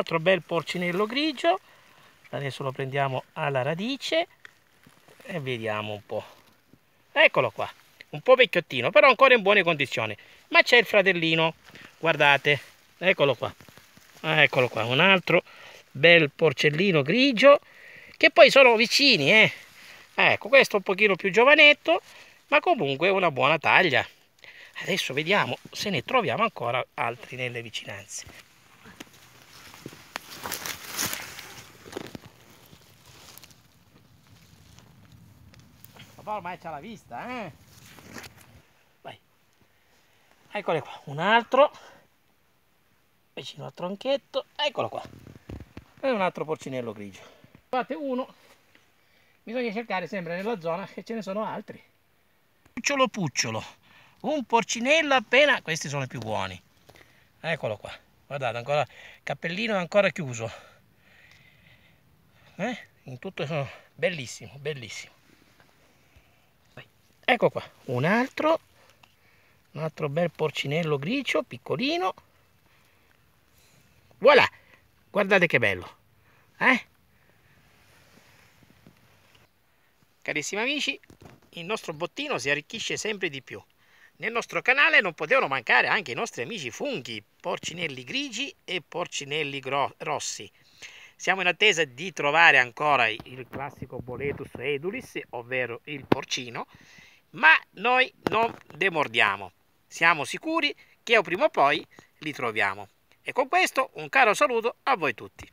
altro bel porcinello grigio adesso lo prendiamo alla radice e vediamo un po' eccolo qua un po' vecchiottino però ancora in buone condizioni ma c'è il fratellino guardate eccolo qua eccolo qua un altro bel porcellino grigio che poi sono vicini eh ecco questo un pochino più giovanetto ma comunque una buona taglia adesso vediamo se ne troviamo ancora altri nelle vicinanze qua ormai c'ha la vista, eh? Vai. Eccole qua, un altro, vicino al tronchetto, eccolo qua. E un altro porcinello grigio. fate uno, bisogna cercare sempre nella zona che ce ne sono altri. Pucciolo pucciolo, un porcinello appena, questi sono i più buoni. Eccolo qua, guardate, ancora, cappellino ancora chiuso. Eh? In tutto sono bellissimo, bellissimo ecco qua un altro un altro bel porcinello grigio piccolino voilà guardate che bello eh? carissimi amici il nostro bottino si arricchisce sempre di più nel nostro canale non potevano mancare anche i nostri amici funghi porcinelli grigi e porcinelli rossi siamo in attesa di trovare ancora il classico boletus edulis ovvero il porcino ma noi non demordiamo. Siamo sicuri che o prima o poi li troviamo. E con questo un caro saluto a voi tutti.